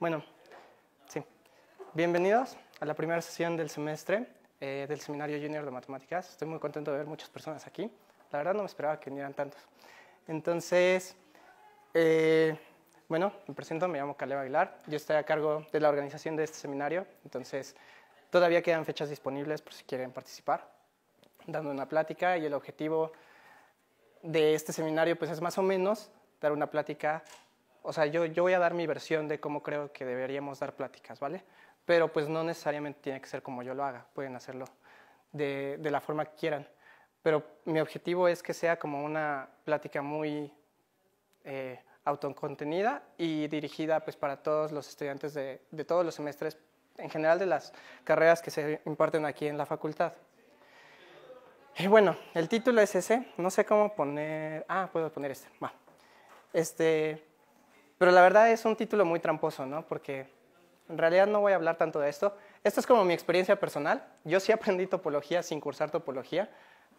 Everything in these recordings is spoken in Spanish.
Bueno, sí. Bienvenidos a la primera sesión del semestre eh, del Seminario Junior de Matemáticas. Estoy muy contento de ver muchas personas aquí. La verdad no me esperaba que vinieran tantos. Entonces, eh, bueno, me presento, me llamo Caleb Aguilar. Yo estoy a cargo de la organización de este seminario. Entonces, todavía quedan fechas disponibles por si quieren participar, dando una plática y el objetivo de este seminario pues es más o menos dar una plática o sea, yo, yo voy a dar mi versión de cómo creo que deberíamos dar pláticas, ¿vale? Pero pues no necesariamente tiene que ser como yo lo haga, pueden hacerlo de, de la forma que quieran. Pero mi objetivo es que sea como una plática muy eh, autocontenida y dirigida pues para todos los estudiantes de, de todos los semestres, en general de las carreras que se imparten aquí en la facultad. Y bueno, el título es ese. No sé cómo poner. Ah, puedo poner este. Va. Este. Pero la verdad es un título muy tramposo, ¿no? Porque en realidad no voy a hablar tanto de esto. Esto es como mi experiencia personal. Yo sí aprendí topología sin cursar topología,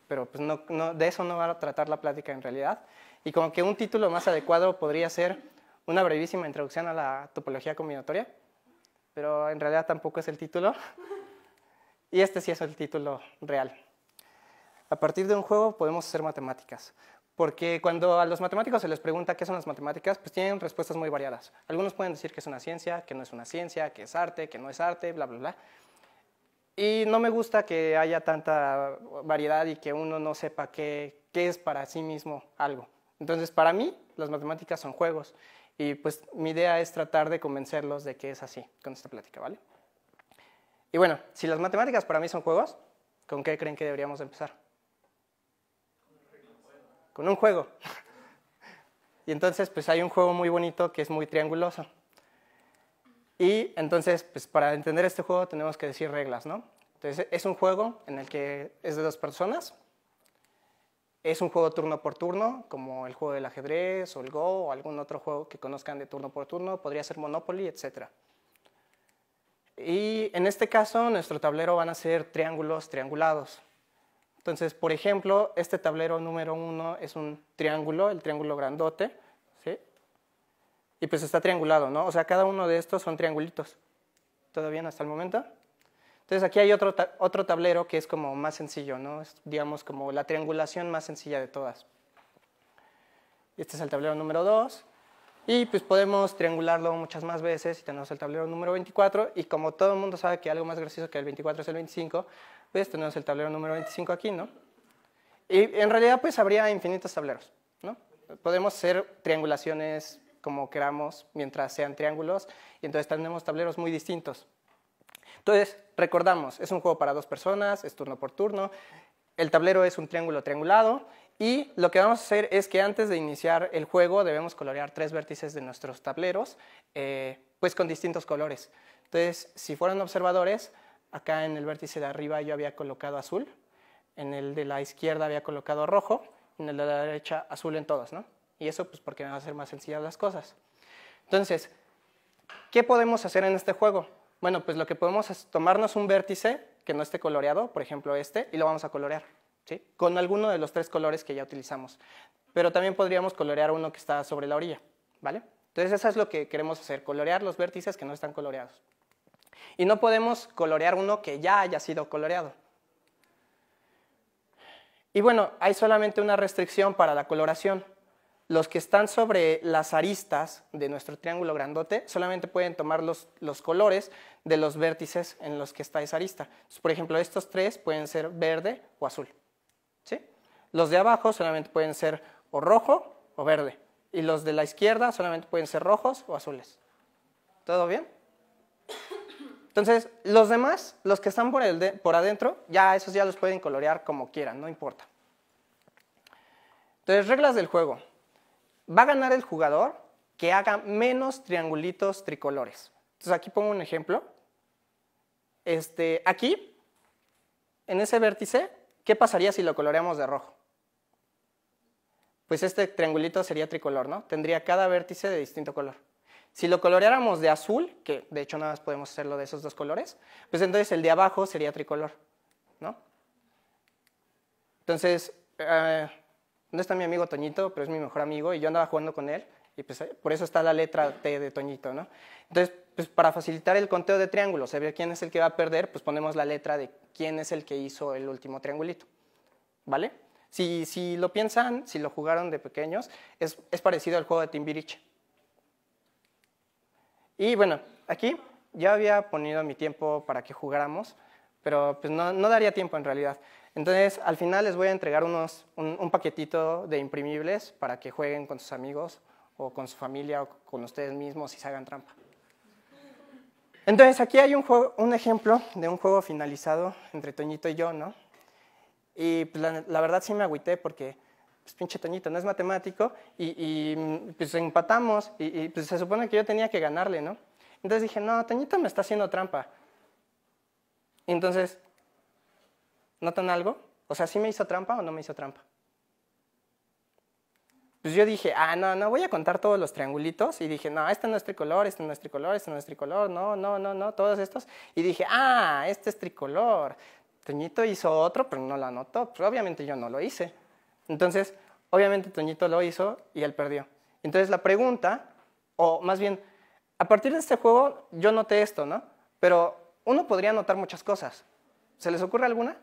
pero pues no, de eso no va a tratar la plática en realidad. Y como que un título más adecuado podría ser una brevísima introducción a la topología combinatoria, pero en realidad tampoco es el título. Y este sí es el título real. A partir de un juego podemos hacer matemáticas. Porque cuando a los matemáticos se les pregunta qué son las matemáticas, pues tienen respuestas muy variadas. Algunos pueden decir que es una ciencia, que no es una ciencia, que es arte, que no es arte, bla, bla, bla. Y no me gusta que haya tanta variedad y que uno no sepa qué, qué es para sí mismo algo. Entonces, para mí, las matemáticas son juegos. Y pues mi idea es tratar de convencerlos de que es así con esta plática, ¿vale? Y bueno, si las matemáticas para mí son juegos, ¿con qué creen que deberíamos empezar? Bueno, un juego. y entonces, pues hay un juego muy bonito que es muy trianguloso. Y entonces, pues para entender este juego tenemos que decir reglas, ¿no? Entonces, es un juego en el que es de dos personas. Es un juego turno por turno, como el juego del ajedrez o el Go o algún otro juego que conozcan de turno por turno. Podría ser Monopoly, etcétera. Y en este caso, nuestro tablero van a ser triángulos triangulados. Entonces, por ejemplo, este tablero número uno es un triángulo, el triángulo grandote, ¿sí? Y pues está triangulado, ¿no? O sea, cada uno de estos son triangulitos. ¿Todo bien hasta el momento? Entonces, aquí hay otro, otro tablero que es como más sencillo, ¿no? Es, digamos, como la triangulación más sencilla de todas. Este es el tablero número 2. Y pues podemos triangularlo muchas más veces y tenemos el tablero número 24. Y como todo el mundo sabe que algo más gracioso que el 24 es el 25, pues Tenemos el tablero número 25 aquí, ¿no? Y en realidad pues habría infinitos tableros, ¿no? Podemos hacer triangulaciones como queramos mientras sean triángulos y entonces tenemos tableros muy distintos. Entonces, recordamos, es un juego para dos personas, es turno por turno, el tablero es un triángulo triangulado y lo que vamos a hacer es que antes de iniciar el juego debemos colorear tres vértices de nuestros tableros, eh, pues con distintos colores. Entonces, si fueran observadores, Acá en el vértice de arriba yo había colocado azul, en el de la izquierda había colocado rojo, en el de la derecha azul en todas ¿no? Y eso pues porque me va a hacer más sencillas las cosas. Entonces, ¿qué podemos hacer en este juego? Bueno, pues lo que podemos es tomarnos un vértice que no esté coloreado, por ejemplo este, y lo vamos a colorear, ¿sí? Con alguno de los tres colores que ya utilizamos. Pero también podríamos colorear uno que está sobre la orilla, ¿vale? Entonces, eso es lo que queremos hacer, colorear los vértices que no están coloreados. Y no podemos colorear uno que ya haya sido coloreado. Y bueno, hay solamente una restricción para la coloración. Los que están sobre las aristas de nuestro triángulo grandote solamente pueden tomar los, colores de los vértices en los que está esa arista. por ejemplo, estos tres pueden ser verde o azul. ¿sí? Los de abajo solamente pueden ser o rojo o verde. Y los de la izquierda solamente pueden ser rojos o azules. ¿Todo bien? Entonces, los demás, los que están por, adentro, ya esos ya los pueden colorear como quieran, no importa. Entonces, reglas del juego. Va a ganar el jugador que haga menos triangulitos tricolores. Entonces, aquí pongo un ejemplo. Este, aquí, en ese vértice, ¿qué pasaría si lo coloreamos de rojo? Pues este triangulito sería tricolor, ¿no? Tendría cada vértice de distinto color. Si lo coloreáramos de azul, que de hecho nada más podemos hacerlo de esos dos colores, pues entonces el de abajo sería tricolor, ¿no? Entonces, eh, no está mi amigo Toñito, pero es mi mejor amigo y yo andaba jugando con él y pues eh, por eso está la letra T de Toñito, ¿no? Entonces, pues para facilitar el conteo de triángulos, saber quién es el que va a perder, pues ponemos la letra de quién es el que hizo el último triangulito, ¿vale? Si, si lo piensan, si lo jugaron de pequeños, es, parecido al juego de Timbiriche. Y bueno, aquí ya había ponido mi tiempo para que jugáramos, pero pues no, daría tiempo en realidad. Entonces, al final les voy a entregar un, paquetito de imprimibles para que jueguen con sus amigos o con su familia o con ustedes mismos y se hagan trampa. Entonces, aquí hay un, ejemplo de un juego finalizado entre Toñito y yo, ¿no? Y pues, la, la verdad sí me agüité porque pinche Toñito, no es matemático, y, mm, pues empatamos, y, pues se supone que yo tenía que ganarle, ¿no? Entonces dije, no, Toñito me está haciendo trampa. Entonces, ¿notan algo? O sea, ¿sí me hizo trampa o no me hizo trampa? Pues yo dije, ah, no, no, voy a contar todos los triangulitos. Y dije, no, este no es tricolor, este no es tricolor, este no es tricolor, no, no, no, no, todos estos. Y dije, ah, este es tricolor. Toñito hizo otro, pero no lo anotó. Pues obviamente yo no lo hice. Entonces, obviamente Toñito lo hizo y él perdió. Entonces la pregunta, o más bien, a partir de este juego yo noté esto, ¿no? Pero uno podría notar muchas cosas. ¿Se les ocurre alguna?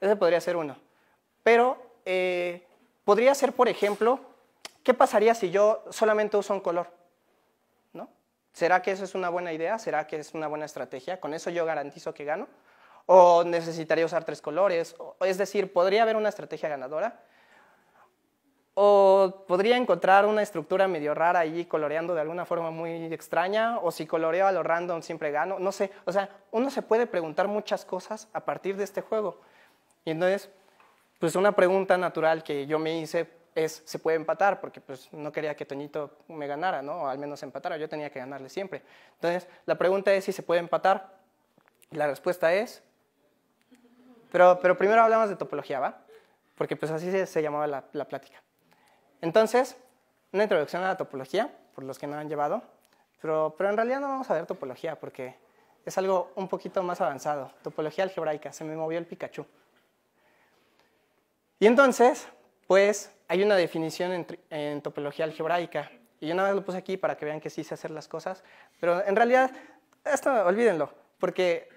Ese podría ser uno. Pero eh, podría ser, por ejemplo, ¿qué pasaría si yo solamente uso un color? ¿No? ¿Será que eso es una buena idea? ¿Será que es una buena estrategia? ¿Con eso yo garantizo que gano? o necesitaría usar tres colores. Es decir, podría haber una estrategia ganadora o podría encontrar una estructura medio rara allí coloreando de alguna forma muy extraña, o si coloreo a lo random siempre gano, no sé, o sea, uno se puede preguntar muchas cosas a partir de este juego. Y entonces, pues una pregunta natural que yo me hice es, ¿se puede empatar? Porque pues no quería que Toñito me ganara, ¿no? O al menos empatara, yo tenía que ganarle siempre. Entonces, la pregunta es si se puede empatar. la respuesta es, pero, primero hablamos de topología, ¿va? Porque pues así se, llamaba la, la, plática. Entonces, una introducción a la topología, por los que no han llevado, pero, pero en realidad no vamos a ver topología porque es algo un poquito más avanzado. Topología algebraica, se me movió el Pikachu. Y entonces, pues hay una definición en, topología algebraica. Y yo nada más lo puse aquí para que vean que sí sé hacer las cosas. Pero en realidad, esto olvídenlo, porque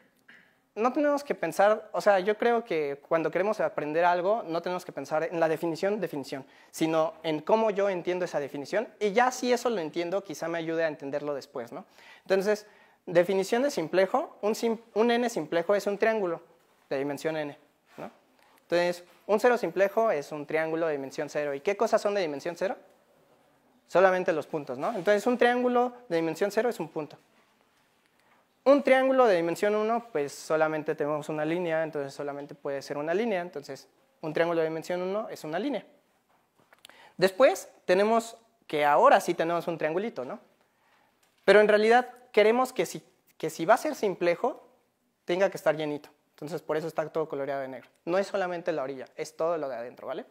no tenemos que pensar, o sea, yo creo que cuando queremos aprender algo, no tenemos que pensar en la definición, definición, sino en cómo yo entiendo esa definición y ya si eso lo entiendo, quizá me ayude a entenderlo después, ¿no? Entonces, definición de simplejo, un, un n simplejo es un triángulo de dimensión n, ¿no? Entonces, un cero simplejo es un triángulo de dimensión cero. ¿Y qué cosas son de dimensión cero? Solamente los puntos, ¿no? Entonces, un triángulo de dimensión cero es un punto un triángulo de dimensión 1, pues solamente tenemos una línea, entonces solamente puede ser una línea, entonces un triángulo de dimensión 1 es una línea. Después tenemos que ahora sí tenemos un triangulito, ¿no? Pero en realidad queremos que si, que si va a ser simplejo, tenga que estar llenito. Entonces por eso está todo coloreado de negro. No es solamente la orilla, es todo lo de adentro, ¿vale?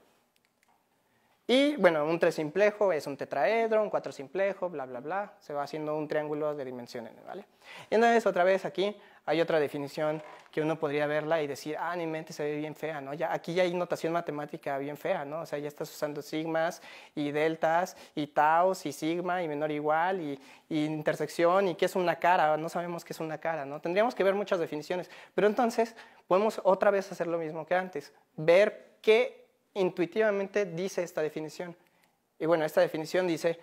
Y bueno, un tres simplejo es un tetraedro, un simplejo bla, bla, bla. Se va haciendo un triángulo de dimensiones, ¿vale? Y entonces, otra vez aquí hay otra definición que uno podría verla y decir, ah, mi mente se ve bien fea, ¿no? Ya, aquí ya hay notación matemática bien fea, ¿no? O sea, ya estás usando sigmas y deltas y taos y sigma y menor igual y, y intersección y qué es una cara, no sabemos qué es una cara, ¿no? Tendríamos que ver muchas definiciones. Pero entonces, podemos otra vez hacer lo mismo que antes, ver qué intuitivamente dice esta definición. Y bueno, esta definición dice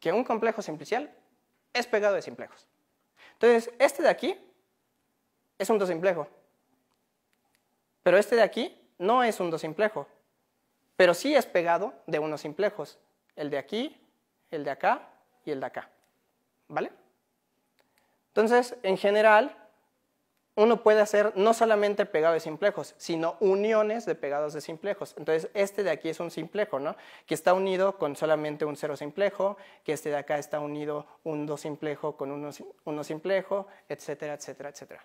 que un complejo simplicial es pegado de simplejos. Entonces, este de aquí es un dosimplejo. Pero este de aquí no es un dosimplejo. Pero sí es pegado de unos simplejos. El de aquí, el de acá y el de acá. ¿Vale? Entonces, en general, uno puede hacer no solamente pegados de simplejos, sino uniones de pegados de simplejos. Entonces, este de aquí es un simplejo, ¿no? Que está unido con solamente un cero simplejo, que este de acá está unido un dos simplejo con uno uno simplejo, etcétera, etcétera, etcétera.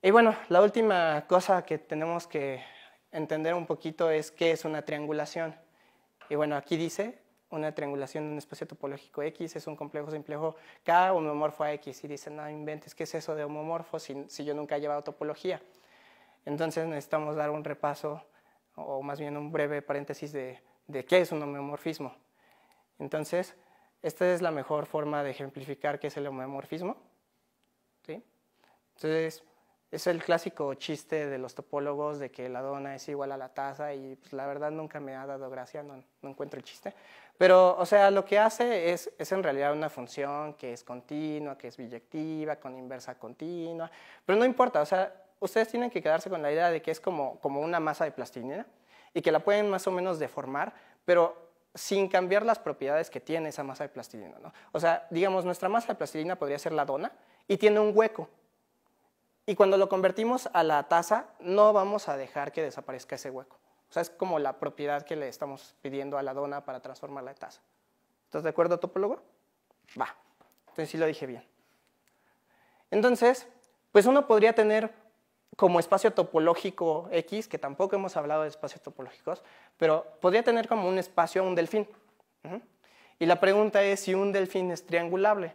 Y bueno, la última cosa que tenemos que entender un poquito es qué es una triangulación. Y bueno, aquí dice una triangulación de un espacio topológico X es un complejo simplejo K homomorfo a X y dicen, no inventes, ¿qué es eso de homomorfo si, yo nunca he llevado topología? Entonces necesitamos dar un repaso o más bien un breve paréntesis de, qué es un homomorfismo. Entonces, esta es la mejor forma de ejemplificar qué es el homomorfismo. ¿sí? Entonces, es el clásico chiste de los topólogos de que la dona es igual a la taza y pues, la verdad nunca me ha dado gracia, no, encuentro el chiste. Pero, o sea, lo que hace es, en realidad una función que es continua, que es biyectiva, con inversa continua, pero no importa, o sea, ustedes tienen que quedarse con la idea de que es como, como una masa de plastilina y que la pueden más o menos deformar, pero sin cambiar las propiedades que tiene esa masa de plastilina. ¿no? O sea, digamos, nuestra masa de plastilina podría ser la dona y tiene un hueco, y cuando lo convertimos a la taza, no vamos a dejar que desaparezca ese hueco. O sea, es como la propiedad que le estamos pidiendo a la dona para transformarla la taza. ¿Estás de acuerdo, topólogo? Va. Entonces sí lo dije bien. Entonces, pues uno podría tener como espacio topológico X, que tampoco hemos hablado de espacios topológicos, pero podría tener como un espacio un delfín. Y la pregunta es si un delfín es triangulable.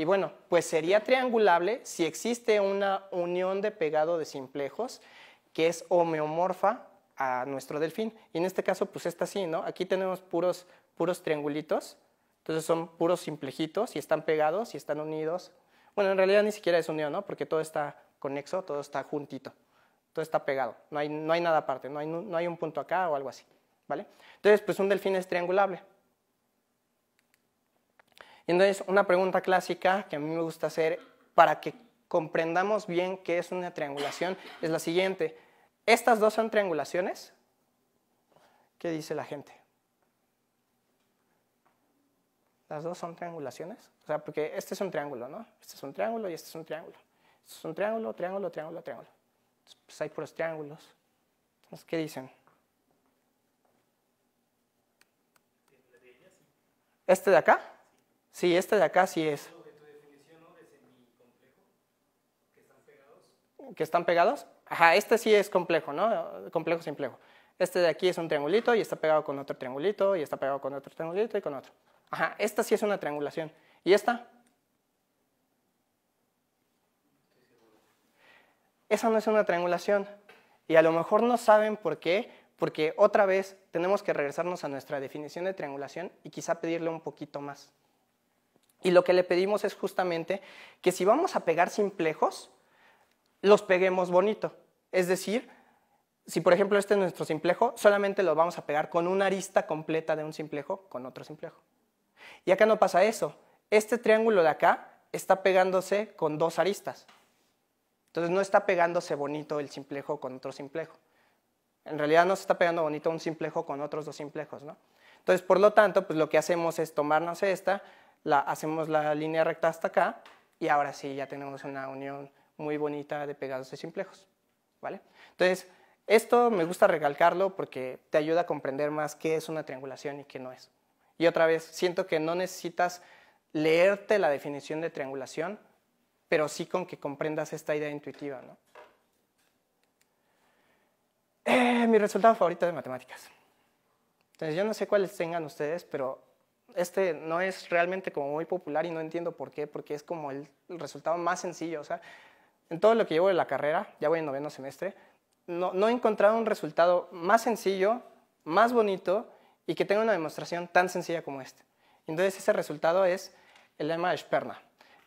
Y bueno, pues sería triangulable si existe una unión de pegado de simplejos que es homeomorfa a nuestro delfín. Y en este caso, pues está así, ¿no? Aquí tenemos puros, puros triangulitos, entonces son puros simplejitos y están pegados y están unidos. Bueno, en realidad ni siquiera es unión, ¿no? Porque todo está conexo, todo está juntito, todo está pegado, no hay, nada aparte, no hay, no hay un punto acá o algo así, ¿vale? Entonces, pues un delfín es triangulable entonces, una pregunta clásica que a mí me gusta hacer para que comprendamos bien qué es una triangulación es la siguiente. ¿Estas dos son triangulaciones? ¿Qué dice la gente? ¿Las dos son triangulaciones? O sea, porque este es un triángulo, ¿no? Este es un triángulo y este es un triángulo. Este es un triángulo, triángulo, triángulo, triángulo. Entonces, pues hay puros triángulos. Entonces, ¿qué dicen? ¿Este de acá? Sí, este de acá sí es. ¿Que están pegados? Ajá, este sí es complejo, ¿no? Complejo simplejo. Este de aquí es un triangulito y está pegado con otro triangulito y está pegado con otro triangulito y con otro. Ajá, esta sí es una triangulación. ¿Y esta? Esa no es una triangulación. Y a lo mejor no saben por qué, porque otra vez tenemos que regresarnos a nuestra definición de triangulación y quizá pedirle un poquito más. Y lo que le pedimos es justamente que si vamos a pegar simplejos, los peguemos bonito. Es decir, si por ejemplo este es nuestro simplejo, solamente lo vamos a pegar con una arista completa de un simplejo con otro simplejo. Y acá no pasa eso. Este triángulo de acá está pegándose con dos aristas. Entonces no está pegándose bonito el simplejo con otro simplejo. En realidad no se está pegando bonito un simplejo con otros dos simplejos, ¿no? Entonces, por lo tanto, pues lo que hacemos es tomarnos esta, hacemos la línea recta hasta acá y ahora sí ya tenemos una unión muy bonita de pegados y simplejos. ¿vale? Entonces, esto me gusta recalcarlo porque te ayuda a comprender más qué es una triangulación y qué no es. Y otra vez, siento que no necesitas leerte la definición de triangulación, pero sí con que comprendas esta idea intuitiva. ¿no? Eh, mi resultado favorito de matemáticas. Entonces, yo no sé cuáles tengan ustedes, pero este no es realmente como muy popular y no entiendo por qué, porque es como el, resultado más sencillo. O sea, en todo lo que llevo de la carrera, ya voy en noveno semestre, no, he encontrado un resultado más sencillo, más bonito y que tenga una demostración tan sencilla como este. Entonces ese resultado es el lema de Sperna.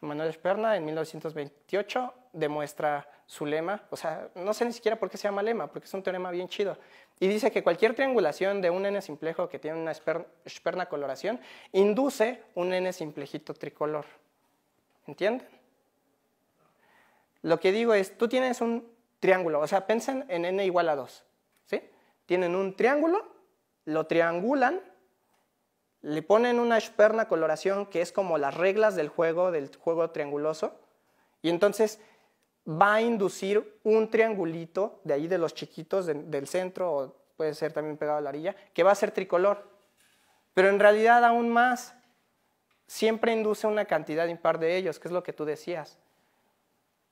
Manuel Esperna en 1928 demuestra su lema, o sea, no sé ni siquiera por qué se llama lema, porque es un teorema bien chido. Y dice que cualquier triangulación de un n simplejo que tiene una esperna, coloración induce un n simplejito tricolor. ¿Entienden? Lo que digo es, tú tienes un triángulo, o sea, piensen en n igual a 2, ¿sí? Tienen un triángulo, lo triangulan le ponen una esperna coloración que es como las reglas del juego, del juego trianguloso, y entonces va a inducir un triangulito de ahí de los chiquitos del centro, o puede ser también pegado a la orilla, que va a ser tricolor. Pero en realidad aún más, siempre induce una cantidad impar de ellos, que es lo que tú decías.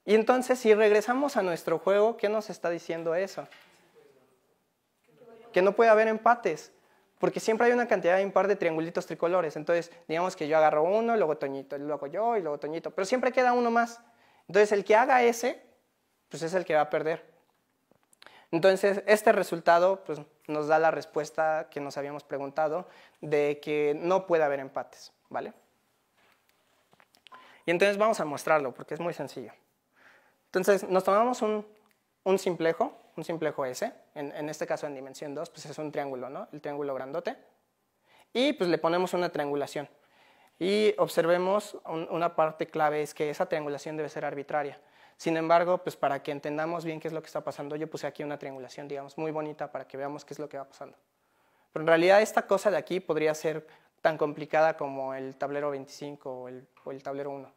Y entonces, si regresamos a nuestro juego, ¿qué nos está diciendo eso? Que no puede haber empates porque siempre hay una cantidad de impar de triangulitos tricolores. Entonces, digamos que yo agarro uno, luego Toñito, luego yo y luego Toñito, pero siempre queda uno más. Entonces, el que haga ese, pues es el que va a perder. Entonces, este resultado pues, nos da la respuesta que nos habíamos preguntado de que no puede haber empates, ¿vale? Y entonces vamos a mostrarlo porque es muy sencillo. Entonces, nos tomamos un simplejo un simplejo S, en, este caso en dimensión 2, pues es un triángulo, ¿no? El triángulo grandote. Y pues le ponemos una triangulación. Y observemos una parte clave es que esa triangulación debe ser arbitraria. Sin embargo, pues para que entendamos bien qué es lo que está pasando, yo puse aquí una triangulación, digamos, muy bonita para que veamos qué es lo que va pasando. Pero en realidad esta cosa de aquí podría ser tan complicada como el tablero 25 o el, o el tablero 1.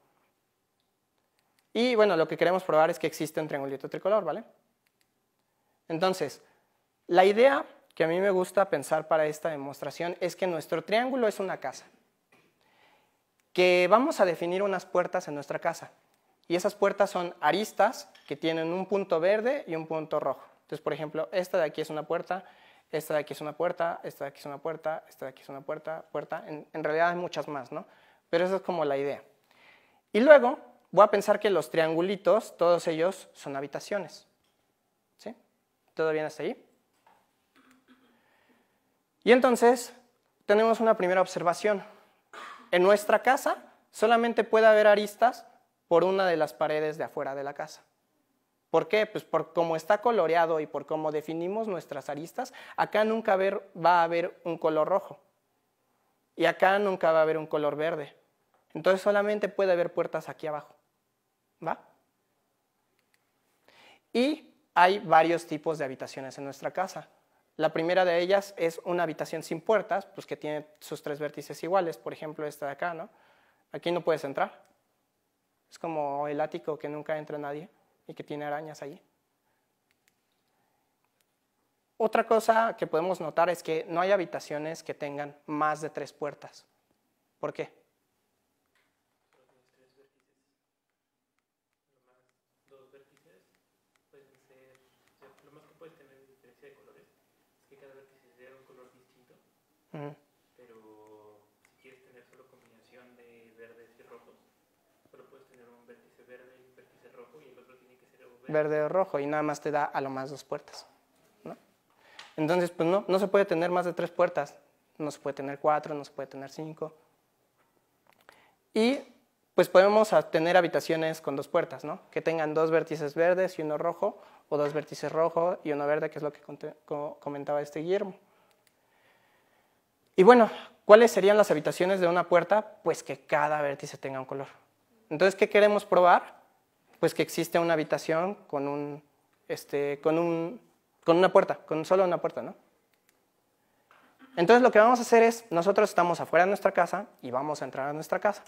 Y bueno, lo que queremos probar es que existe un triangulito tricolor, ¿vale? Entonces, la idea que a mí me gusta pensar para esta demostración es que nuestro triángulo es una casa, que vamos a definir unas puertas en nuestra casa, y esas puertas son aristas que tienen un punto verde y un punto rojo. Entonces, por ejemplo, esta de aquí es una puerta, esta de aquí es una puerta, esta de aquí es una puerta, esta de aquí es una puerta, puerta. En, realidad hay muchas más, ¿no? Pero esa es como la idea. Y luego voy a pensar que los triangulitos, todos ellos son habitaciones. ¿Todo bien hasta ahí? Y entonces tenemos una primera observación. En nuestra casa solamente puede haber aristas por una de las paredes de afuera de la casa. ¿Por qué? Pues por cómo está coloreado y por cómo definimos nuestras aristas, acá nunca va a haber un color rojo y acá nunca va a haber un color verde. Entonces solamente puede haber puertas aquí abajo. ¿Va? Y hay varios tipos de habitaciones en nuestra casa. La primera de ellas es una habitación sin puertas, pues que tiene sus tres vértices iguales, por ejemplo esta de acá, ¿no? Aquí no puedes entrar. Es como el ático que nunca entra nadie y que tiene arañas allí. Otra cosa que podemos notar es que no hay habitaciones que tengan más de tres puertas. ¿Por qué? verde y que o rojo y nada más te da a lo más dos puertas. Entonces, pues no, no se puede tener más de tres puertas, no se puede tener cuatro, no se puede tener cinco. Y pues podemos tener habitaciones con dos puertas, ¿no? que tengan dos vértices verdes y uno rojo, o dos vértices rojo y uno verde, que es lo que comentaba este Guillermo. Y bueno, ¿cuáles serían las habitaciones de una puerta? Pues que cada vértice tenga un color. Entonces, ¿qué queremos probar? Pues que existe una habitación con, un, este, con, un, con una puerta, con solo una puerta, ¿no? Entonces lo que vamos a hacer es, nosotros estamos afuera de nuestra casa y vamos a entrar a nuestra casa.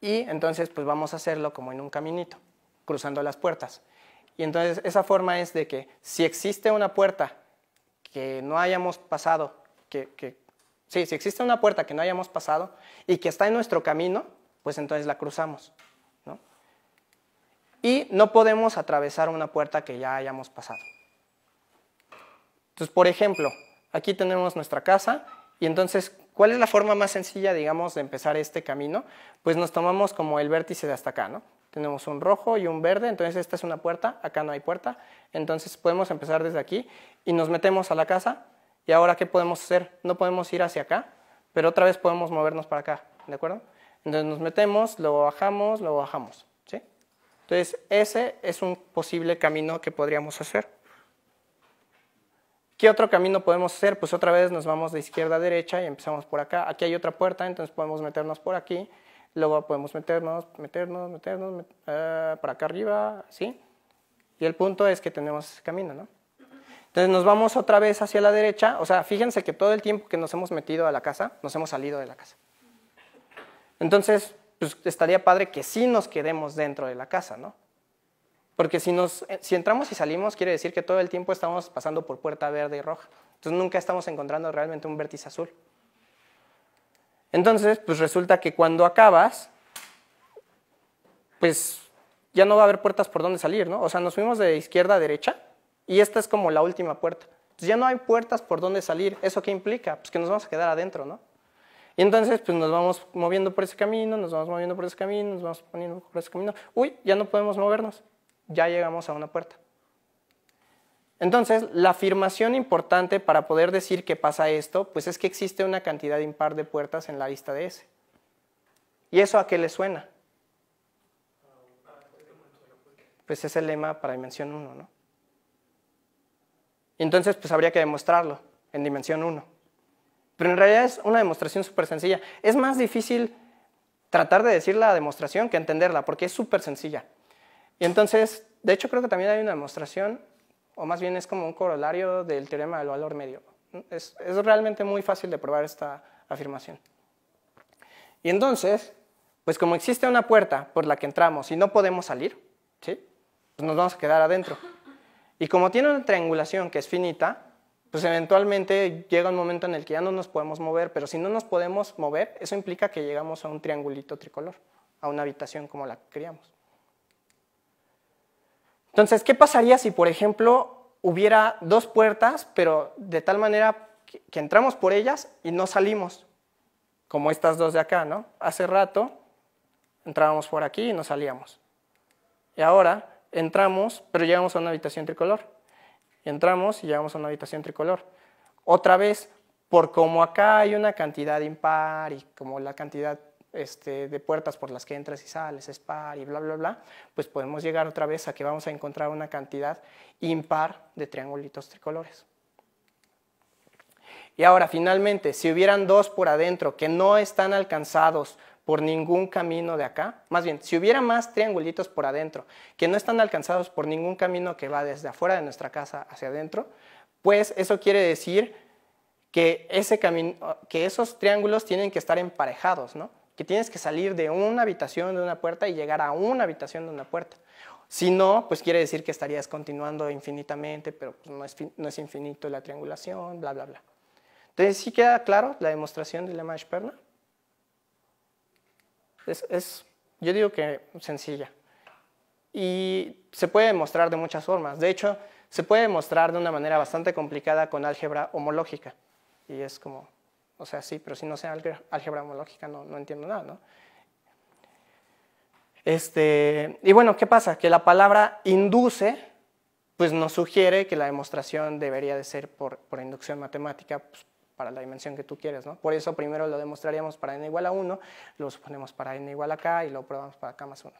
Y entonces pues vamos a hacerlo como en un caminito, cruzando las puertas. Y entonces esa forma es de que si existe una puerta que no hayamos pasado, que sí, si existe una puerta que no hayamos pasado y que está en nuestro camino, pues entonces la cruzamos. ¿no? Y no podemos atravesar una puerta que ya hayamos pasado. Entonces, por ejemplo, aquí tenemos nuestra casa y entonces, ¿cuál es la forma más sencilla, digamos, de empezar este camino? Pues nos tomamos como el vértice de hasta acá, ¿no? Tenemos un rojo y un verde, entonces esta es una puerta, acá no hay puerta, entonces podemos empezar desde aquí y nos metemos a la casa y ahora ¿qué podemos hacer? No podemos ir hacia acá, pero otra vez podemos movernos para acá, ¿de acuerdo? Entonces nos metemos, lo bajamos, lo bajamos. ¿sí? Entonces ese es un posible camino que podríamos hacer. ¿Qué otro camino podemos hacer? Pues otra vez nos vamos de izquierda a derecha y empezamos por acá. Aquí hay otra puerta, entonces podemos meternos por aquí. Luego podemos meternos, meternos, meternos, eh, para acá arriba, ¿sí? Y el punto es que tenemos ese camino, ¿no? Entonces nos vamos otra vez hacia la derecha. O sea, fíjense que todo el tiempo que nos hemos metido a la casa, nos hemos salido de la casa. Entonces, pues estaría padre que sí nos quedemos dentro de la casa, ¿no? Porque si, eh, si entramos y salimos, quiere decir que todo el tiempo estamos pasando por puerta verde y roja. Entonces nunca estamos encontrando realmente un vértice azul. Entonces, pues resulta que cuando acabas, pues ya no va a haber puertas por donde salir, ¿no? O sea, nos fuimos de izquierda a derecha y esta es como la última puerta. Entonces ya no hay puertas por donde salir. ¿Eso qué implica? Pues que nos vamos a quedar adentro, ¿no? Y entonces, pues nos vamos moviendo por ese camino, nos vamos moviendo por ese camino, nos vamos poniendo por ese camino. Uy, ya no podemos movernos, ya llegamos a una puerta. Entonces, la afirmación importante para poder decir que pasa esto, pues es que existe una cantidad impar de puertas en la lista de S. ¿Y eso a qué le suena? Pues es el lema para dimensión 1, ¿no? Entonces, pues habría que demostrarlo en dimensión 1. Pero en realidad es una demostración súper sencilla. Es más difícil tratar de decir la demostración que entenderla, porque es súper sencilla. Y entonces, de hecho, creo que también hay una demostración, o más bien es como un corolario del teorema del valor medio. Es, realmente muy fácil de probar esta afirmación. Y entonces, pues como existe una puerta por la que entramos y no podemos salir, ¿sí? Pues nos vamos a quedar adentro. Y como tiene una triangulación que es finita, pues eventualmente llega un momento en el que ya no nos podemos mover, pero si no nos podemos mover, eso implica que llegamos a un triangulito tricolor, a una habitación como la que queríamos. Entonces, ¿qué pasaría si, por ejemplo, hubiera dos puertas, pero de tal manera que, que entramos por ellas y no salimos? Como estas dos de acá, ¿no? Hace rato entrábamos por aquí y no salíamos. Y ahora entramos, pero llegamos a una habitación tricolor. Entramos y llegamos a una habitación tricolor. Otra vez, por como acá hay una cantidad impar y como la cantidad este, de puertas por las que entras y sales es par y bla, bla, bla, pues podemos llegar otra vez a que vamos a encontrar una cantidad impar de triangulitos tricolores. Y ahora, finalmente, si hubieran dos por adentro que no están alcanzados por ningún camino de acá. Más bien, si hubiera más triangulitos por adentro que no están alcanzados por ningún camino que va desde afuera de nuestra casa hacia adentro, pues eso quiere decir que, ese camino, que esos triángulos tienen que estar emparejados, ¿no? Que tienes que salir de una habitación de una puerta y llegar a una habitación de una puerta. Si no, pues quiere decir que estarías continuando infinitamente, pero pues, no, es, infinito la triangulación, bla, bla, bla. Entonces, ¿sí queda claro la demostración de la de Perna. Es, yo digo que sencilla. Y se puede demostrar de muchas formas. De hecho, se puede demostrar de una manera bastante complicada con álgebra homológica. Y es como, o sea, sí, pero si no sea álgebra homológica no, no entiendo nada, ¿no? Este, y bueno, ¿qué pasa? Que la palabra induce, pues nos sugiere que la demostración debería de ser por, por inducción matemática, pues, para la dimensión que tú quieres, ¿no? Por eso primero lo demostraríamos para n igual a 1, lo suponemos para n igual a k y lo probamos para k más 1.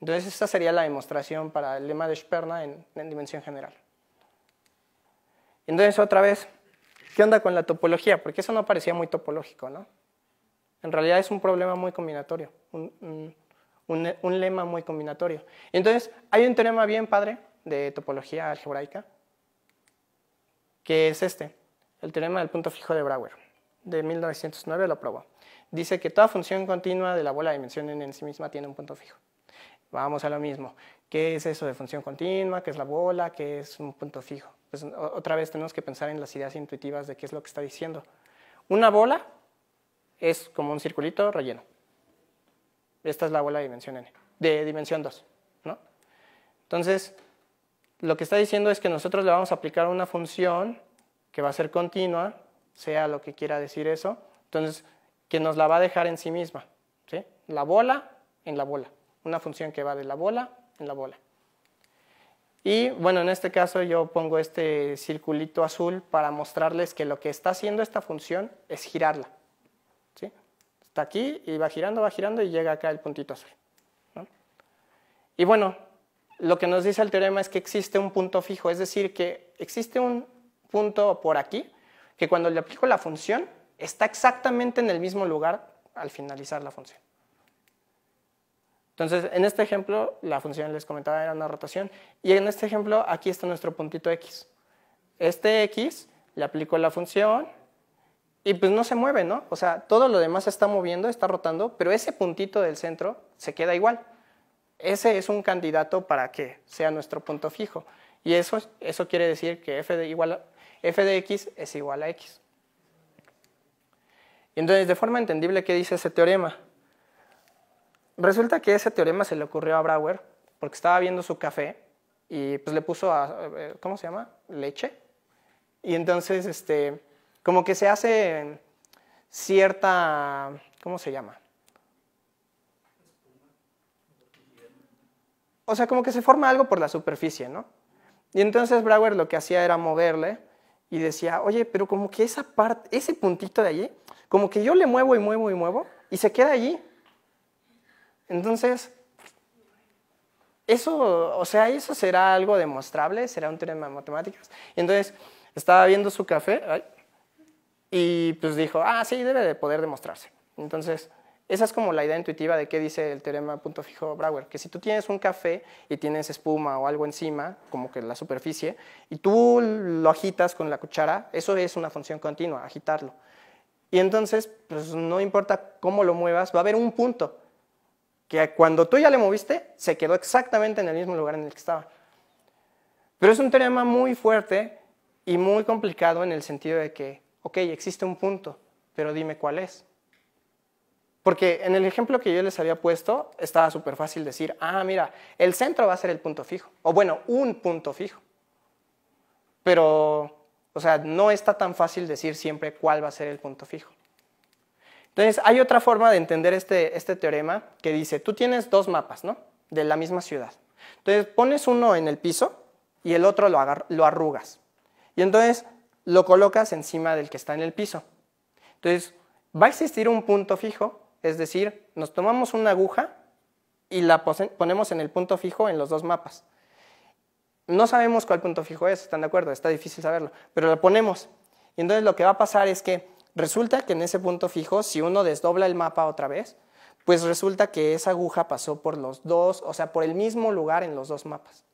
Entonces esta sería la demostración para el lema de Sperna en, dimensión general. Entonces otra vez, ¿qué onda con la topología? Porque eso no parecía muy topológico, ¿no? En realidad es un problema muy combinatorio, un, un, lema muy combinatorio. Entonces, hay un teorema bien padre de topología algebraica, que es este el teorema del punto fijo de Brauer, de 1909 lo probó. Dice que toda función continua de la bola de dimensión n en sí misma tiene un punto fijo. Vamos a lo mismo. ¿Qué es eso de función continua? ¿Qué es la bola? ¿Qué es un punto fijo? Pues otra vez tenemos que pensar en las ideas intuitivas de qué es lo que está diciendo. Una bola es como un circulito relleno. Esta es la bola de dimensión n, de dimensión 2. ¿no? Entonces, lo que está diciendo es que nosotros le vamos a aplicar una función que va a ser continua, sea lo que quiera decir eso, entonces que nos la va a dejar en sí misma, La bola en la bola, una función que va de la bola en la bola. Y bueno, en este caso yo pongo este circulito azul para mostrarles que lo que está haciendo esta función es girarla. Está aquí y va girando, va girando y llega acá el puntito azul. Y bueno, lo que nos dice el teorema es que existe un punto fijo, es decir, que existe un punto por aquí, que cuando le aplico la función está exactamente en el mismo lugar al finalizar la función. Entonces, en este ejemplo, la función les comentaba era una rotación. Y en este ejemplo, aquí está nuestro puntito X. Este X le aplico la función y pues no se mueve, ¿no? O sea, todo lo demás se está moviendo, está rotando, pero ese puntito del centro se queda igual. Ese es un candidato para que sea nuestro punto fijo. Y eso, eso quiere decir que f de igual a f de x es igual a x. Y entonces, de forma entendible, ¿qué dice ese teorema? Resulta que ese teorema se le ocurrió a Brauer porque estaba viendo su café y pues le puso a, eh, ¿cómo se llama? Leche. Y entonces, este, como que se hace cierta, ¿cómo se llama? O sea, como que se forma algo por la superficie, ¿no? Y entonces Brauer lo que hacía era moverle y decía, oye, pero como que esa parte, ese puntito de allí, como que yo le muevo y muevo y muevo y se queda allí. Entonces, eso, o sea, eso será algo demostrable, será un teorema de matemáticas. entonces, estaba viendo su café y pues dijo, ah, sí, debe de poder demostrarse. Entonces, esa es como la idea intuitiva de qué dice el teorema punto fijo Brouwer, que si tú tienes un café y tienes espuma o algo encima, como que la superficie, y tú lo agitas con la cuchara, eso es una función continua, agitarlo. Y entonces, pues no importa cómo lo muevas, va a haber un punto que cuando tú ya le moviste, se quedó exactamente en el mismo lugar en el que estaba. Pero es un teorema muy fuerte y muy complicado en el sentido de que, ok, existe un punto, pero dime cuál es. Porque en el ejemplo que yo les había puesto, estaba súper fácil decir, ah, mira, el centro va a ser el punto fijo, o bueno, un punto fijo. Pero, o sea, no está tan fácil decir siempre cuál va a ser el punto fijo. Entonces, hay otra forma de entender este, este teorema que dice, tú tienes dos mapas, ¿no? De la misma ciudad. Entonces, pones uno en el piso y el otro lo, lo arrugas. Y entonces lo colocas encima del que está en el piso. Entonces, va a existir un punto fijo es decir, nos tomamos una aguja y la ponemos en el punto fijo en los dos mapas. No sabemos cuál punto fijo es, ¿están de acuerdo? Está difícil saberlo, pero la ponemos. Y entonces lo que va a pasar es que resulta que en ese punto fijo, si uno desdobla el mapa otra vez, pues resulta que esa aguja pasó por los dos, o sea, por el mismo lugar en los dos mapas.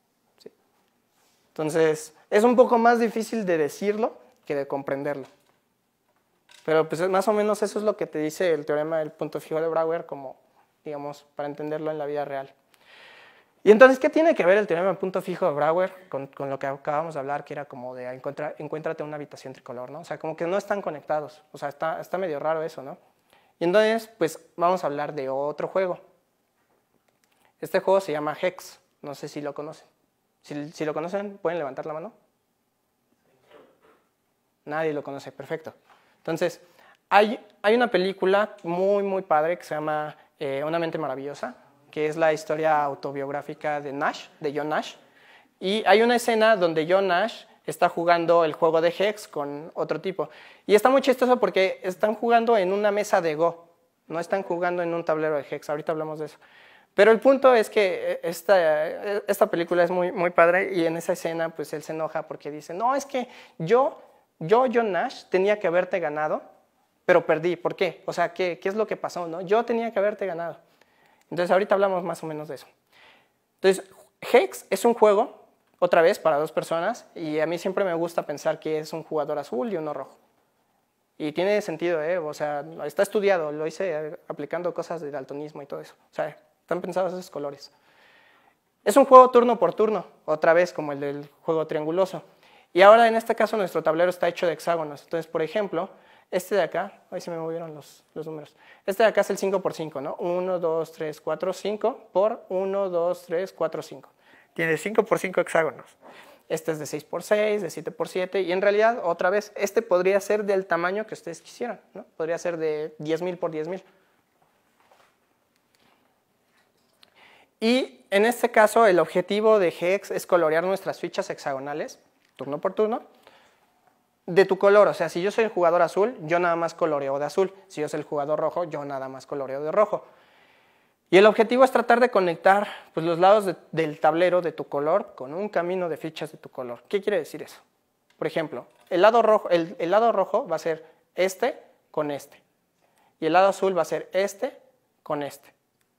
Entonces, es un poco más difícil de decirlo que de comprenderlo. Pero pues más o menos eso es lo que te dice el teorema del punto fijo de Brouwer, como digamos, para entenderlo en la vida real. Y entonces, ¿qué tiene que ver el teorema del punto fijo de Brouwer con, lo que acabamos de hablar, que era como de ah, encontrar, encuéntrate una habitación tricolor, ¿no? O sea, como que no están conectados, o sea, está, está medio raro eso, ¿no? Y entonces, pues vamos a hablar de otro juego. Este juego se llama Hex, no sé si lo conocen. si lo conocen, ¿pueden levantar la mano? Nadie lo conoce, perfecto. Entonces, hay, hay una película muy, muy padre que se llama eh, Una mente maravillosa, que es la historia autobiográfica de Nash, de John Nash. Y hay una escena donde John Nash está jugando el juego de Hex con otro tipo. Y está muy chistoso porque están jugando en una mesa de Go, no están jugando en un tablero de Hex, ahorita hablamos de eso. Pero el punto es que eh, esta, eh, esta película es muy, muy padre y en esa escena pues él se enoja porque dice, no, es que yo yo, John Nash, tenía que haberte ganado, pero perdí. ¿Por qué? O sea, ¿qué, es lo que pasó? ¿no? Yo tenía que haberte ganado. Entonces, ahorita hablamos más o menos de eso. Entonces, Hex es un juego, otra vez, para dos personas, y a mí siempre me gusta pensar que es un jugador azul y uno rojo. Y tiene sentido, ¿eh? O sea, está estudiado, lo hice aplicando cosas de daltonismo y todo eso. O sea, están pensados esos colores. Es un juego turno por turno, otra vez como el del juego trianguloso. Y ahora en este caso nuestro tablero está hecho de hexágonos. Entonces, por ejemplo, este de acá, ahí se me movieron los, números. Este de acá es el 5 x 5, ¿no? 1, 2, 3, 4, 5 por 1, 2, 3, 4, 5. Tiene 5 x 5 hexágonos. Este es de 6 x 6, de 7 x 7 y en realidad, otra vez, este podría ser del tamaño que ustedes quisieran, ¿no? Podría ser de 10.000 por 10.000. Y en este caso, el objetivo de Hex es colorear nuestras fichas hexagonales turno por turno, de tu color. O sea, si yo soy el jugador azul, yo nada más coloreo de azul. Si yo soy el jugador rojo, yo nada más coloreo de rojo. Y el objetivo es tratar de conectar pues, los lados del tablero de tu color con un camino de fichas de tu color. ¿Qué quiere decir eso? Por ejemplo, el lado rojo, el lado rojo va a ser este con este. Y el lado azul va a ser este con este.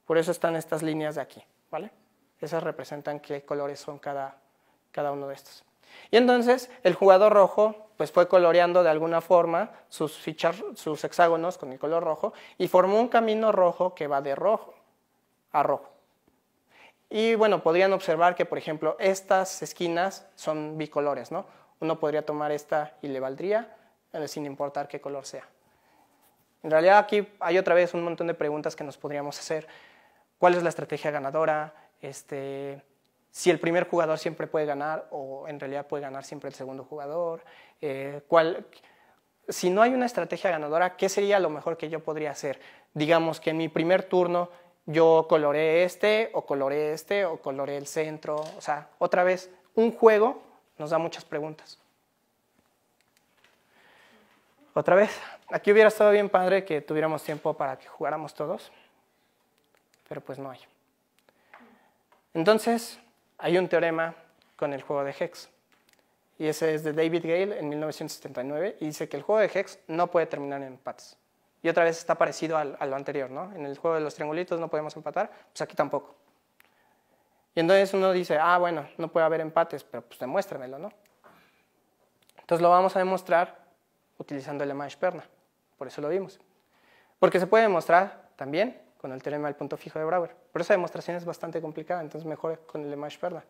Por eso están estas líneas de aquí, ¿vale? Esas representan qué colores son cada, cada uno de estos. Y entonces el jugador rojo pues fue coloreando de alguna forma sus, hexágonos con el color rojo y formó un camino rojo que va de rojo a rojo. Y bueno, podrían observar que, por ejemplo, estas esquinas son bicolores, ¿no? Uno podría tomar esta y le valdría, eh, sin importar qué color sea. En realidad aquí hay otra vez un montón de preguntas que nos podríamos hacer. ¿Cuál es la estrategia ganadora? Este, si el primer jugador siempre puede ganar o en realidad puede ganar siempre el segundo jugador, eh, si no hay una estrategia ganadora, ¿qué sería lo mejor que yo podría hacer? Digamos que en mi primer turno yo coloreé este o coloreé este o coloreé el centro, o sea, otra vez, un juego nos da muchas preguntas. Otra vez, aquí hubiera estado bien padre que tuviéramos tiempo para que jugáramos todos, pero pues no hay. Entonces, hay un teorema con el juego de Hex. Y ese es de David Gale en 1979 y dice que el juego de Hex no puede terminar en empates. Y otra vez está parecido a lo anterior, ¿no? En el juego de los triangulitos no podemos empatar, pues aquí tampoco. Y entonces uno dice, ah, bueno, no puede haber empates, pero pues demuéstramelo, ¿no? Entonces lo vamos a demostrar utilizando el lema Perna, por eso lo vimos. Porque se puede demostrar también con el teorema del punto fijo de Brouwer. Pero esa demostración es bastante complicada, entonces mejor con el de Mash-Perla.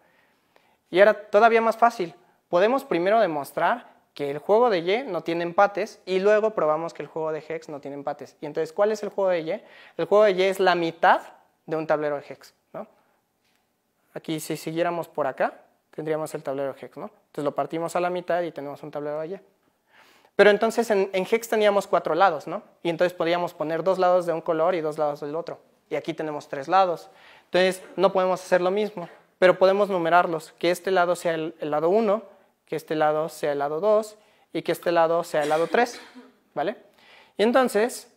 Y ahora todavía más fácil. Podemos primero demostrar que el juego de Y no tiene empates y luego probamos que el juego de Hex no tiene empates. Y entonces, ¿cuál es el juego de Y? El juego de Y es la mitad de un tablero de Hex. ¿no? Aquí, si siguiéramos por acá, tendríamos el tablero de Hex. ¿no? Entonces lo partimos a la mitad y tenemos un tablero de Y. Pero entonces en, hex teníamos cuatro lados, ¿no? Y entonces podíamos poner dos lados de un color y dos lados del otro. Y aquí tenemos tres lados. Entonces no podemos hacer lo mismo, pero podemos numerarlos. Que este lado sea el, lado 1, que este lado sea el lado 2 y que este lado sea el lado 3, ¿vale? Y entonces,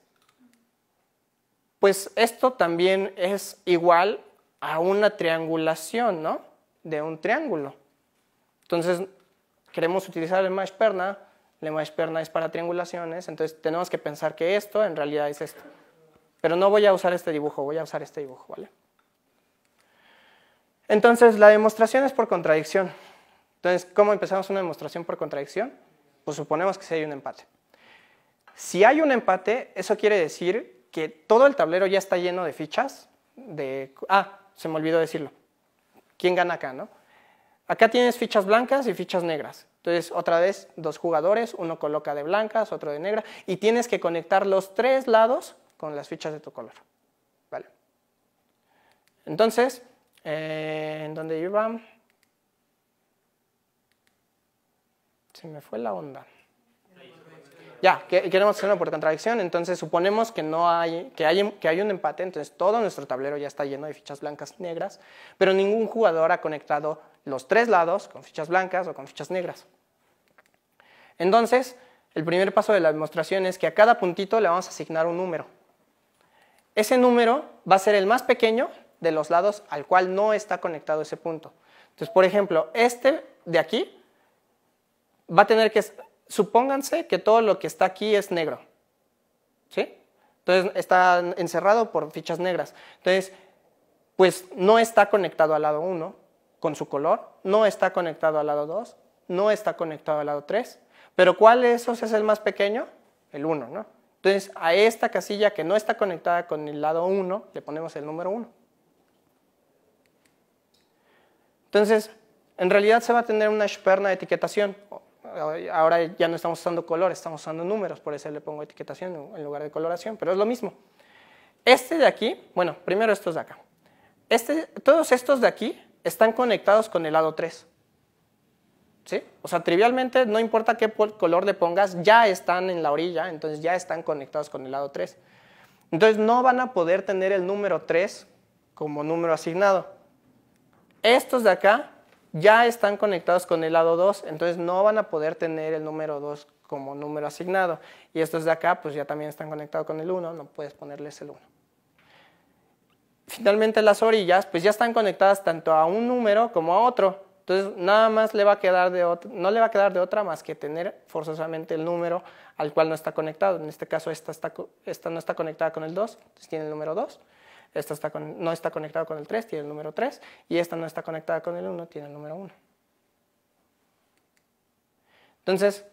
pues esto también es igual a una triangulación, ¿no? De un triángulo. Entonces, queremos utilizar el más perna más externa es para triangulaciones, entonces tenemos que pensar que esto en realidad es esto. Pero no voy a usar este dibujo, voy a usar este dibujo, ¿vale? Entonces, la demostración es por contradicción. Entonces, ¿cómo empezamos una demostración por contradicción? Pues suponemos que si hay un empate. Si hay un empate, eso quiere decir que todo el tablero ya está lleno de fichas. De... Ah, se me olvidó decirlo. ¿Quién gana acá, no? Acá tienes fichas blancas y fichas negras. Entonces, otra vez, dos jugadores, uno coloca de blancas, otro de negra, y tienes que conectar los tres lados con las fichas de tu color. ¿Vale? Entonces, eh, ¿en dónde iba? Se me fue la onda ya, queremos hacerlo por contradicción, entonces suponemos que, no hay, que, hay, que hay un empate, entonces todo nuestro tablero ya está lleno de fichas blancas negras, pero ningún jugador ha conectado los tres lados con fichas blancas o con fichas negras. Entonces, el primer paso de la demostración es que a cada puntito le vamos a asignar un número. Ese número va a ser el más pequeño de los lados al cual no está conectado ese punto. Entonces, por ejemplo, este de aquí va a tener que supónganse que todo lo que está aquí es negro. ¿Sí? Entonces está encerrado por fichas negras. Entonces, pues no está conectado al lado 1 con su color, no está conectado al lado 2, no está conectado al lado 3. Pero ¿cuál de esos es el más pequeño? El 1, ¿no? Entonces, a esta casilla que no está conectada con el lado 1, le ponemos el número 1. Entonces, en realidad se va a tener una esperna de etiquetación, ahora ya no estamos usando color, estamos usando números, por eso le pongo etiquetación en lugar de coloración, pero es lo mismo. Este de aquí, bueno, primero estos de acá. Este, todos estos de aquí están conectados con el lado 3. ¿Sí? O sea, trivialmente, no importa qué color le pongas, ya están en la orilla, entonces ya están conectados con el lado 3. Entonces no van a poder tener el número 3 como número asignado. Estos de acá ya están conectados con el lado 2, entonces no van a poder tener el número 2 como número asignado. Y estos de acá, pues ya también están conectados con el 1, no puedes ponerles el 1. Finalmente las orillas, pues ya están conectadas tanto a un número como a otro. Entonces nada más le va a quedar de otra, no le va a quedar de otra más que tener forzosamente el número al cual no está conectado. En este caso esta, esta no está conectada con el 2, entonces tiene el número 2 esta con, no está conectada con el 3, tiene el número 3, y esta no está conectada con el 1, tiene el número 1. Entonces,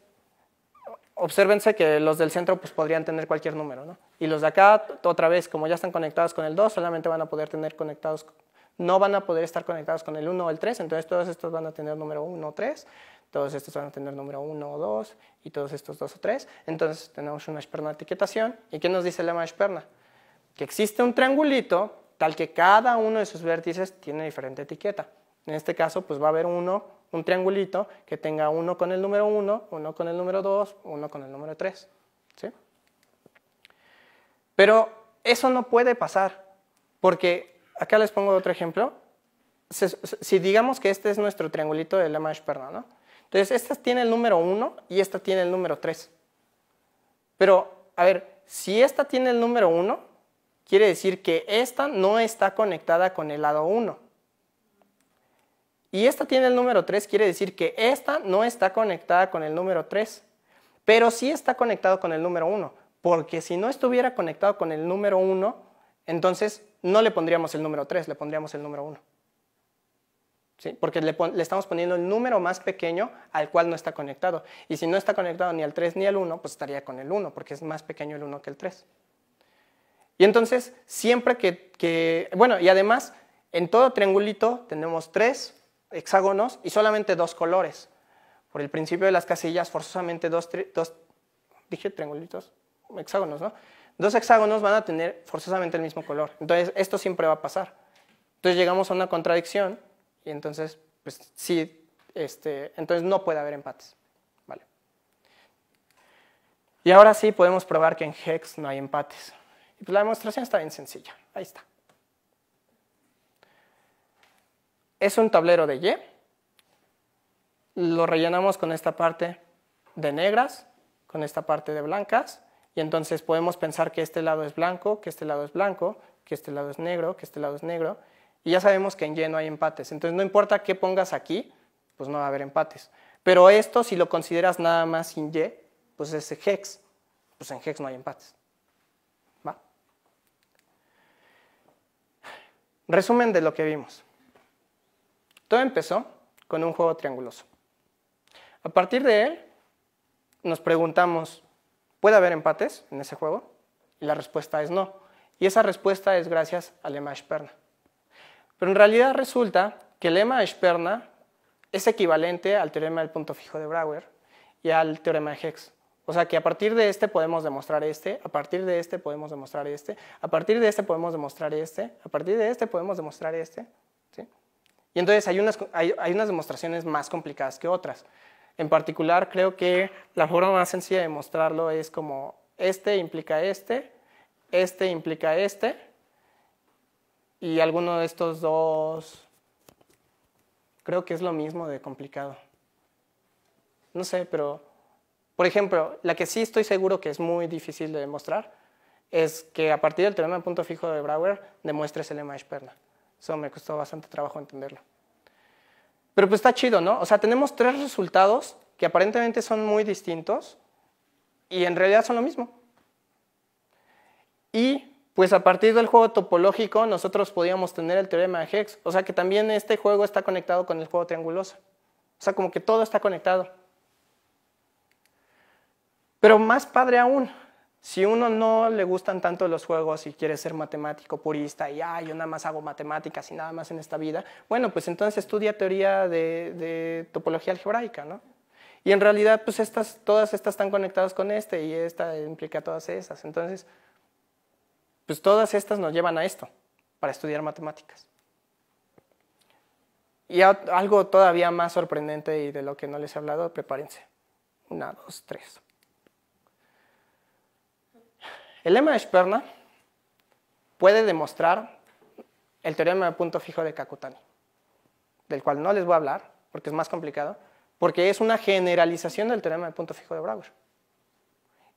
obsérvense que los del centro pues, podrían tener cualquier número, ¿no? Y los de acá, otra vez, como ya están conectados con el 2, solamente van a poder tener conectados, no van a poder estar conectados con el 1 o el 3, entonces todos estos van a tener número 1 o 3, todos estos van a tener número 1 o 2, y todos estos 2 o 3, entonces tenemos una esperna etiquetación, ¿y qué nos dice la esperna? que existe un triangulito tal que cada uno de sus vértices tiene diferente etiqueta. En este caso, pues va a haber uno, un triangulito que tenga uno con el número 1, uno con el número 2, uno con el número 3. ¿sí? Pero eso no puede pasar, porque acá les pongo otro ejemplo. Si, digamos que este es nuestro triangulito de la perdón, ¿no? Entonces, esta tiene el número 1 y esta tiene el número 3. Pero, a ver, si esta tiene el número 1, Quiere decir que esta no está conectada con el lado 1. Y esta tiene el número 3, quiere decir que esta no está conectada con el número 3, pero sí está conectado con el número 1, porque si no estuviera conectado con el número 1, entonces no le pondríamos el número 3, le pondríamos el número 1. Porque le, estamos poniendo el número más pequeño al cual no está conectado. Y si no está conectado ni al 3 ni al 1, pues estaría con el 1, porque es más pequeño el 1 que el 3. Y entonces, siempre que, bueno, y además, en todo triangulito tenemos tres hexágonos y solamente dos colores. Por el principio de las casillas, forzosamente dos, dije triangulitos, hexágonos, ¿no? Dos hexágonos van a tener forzosamente el mismo color. Entonces, esto siempre va a pasar. Entonces, llegamos a una contradicción y entonces, pues sí, este, entonces no puede haber empates. Vale. Y ahora sí podemos probar que en Hex no hay empates. Pues la demostración está bien sencilla. Ahí está. Es un tablero de Y. Lo rellenamos con esta parte de negras, con esta parte de blancas. Y entonces podemos pensar que este lado es blanco, que este lado es blanco, que este lado es negro, que este lado es negro. Y ya sabemos que en Y no hay empates. Entonces no importa qué pongas aquí, pues no va a haber empates. Pero esto, si lo consideras nada más sin Y, pues es hex. Pues en hex no hay empates. Resumen de lo que vimos. Todo empezó con un juego trianguloso. A partir de él, nos preguntamos, ¿puede haber empates en ese juego? Y la respuesta es no. Y esa respuesta es gracias al lema Esperna. Pero en realidad resulta que el lema Esperna es equivalente al teorema del punto fijo de Brouwer y al teorema de Hex. O sea, que a partir de este podemos demostrar este, a partir de este podemos demostrar este, a partir de este podemos demostrar este, a partir de este podemos demostrar este. Y entonces hay unas, hay, unas demostraciones más complicadas que otras. En particular, creo que la forma más sencilla de mostrarlo es como este implica este, este implica este, y alguno de estos dos creo que es lo mismo de complicado. No sé, pero por ejemplo, la que sí estoy seguro que es muy difícil de demostrar es que a partir del teorema de punto fijo de Brouwer demuestres el lema de Sperna. Eso me costó bastante trabajo entenderlo. Pero pues está chido, ¿no? O sea, tenemos tres resultados que aparentemente son muy distintos y en realidad son lo mismo. Y pues a partir del juego topológico nosotros podíamos tener el teorema de Hex. O sea que también este juego está conectado con el juego trianguloso. O sea, como que todo está conectado. Pero más padre aún, si uno no le gustan tanto los juegos y quiere ser matemático purista y ah, yo nada más hago matemáticas y nada más en esta vida, bueno, pues entonces estudia teoría de, topología algebraica, ¿no? Y en realidad, pues estas, todas estas están conectadas con este y esta implica todas esas. Entonces, pues todas estas nos llevan a esto, para estudiar matemáticas. Y algo todavía más sorprendente y de lo que no les he hablado, prepárense. Una, dos, tres. El lema de Sperna puede demostrar el teorema de punto fijo de Kakutani, del cual no les voy a hablar porque es más complicado, porque es una generalización del teorema de punto fijo de Brouwer.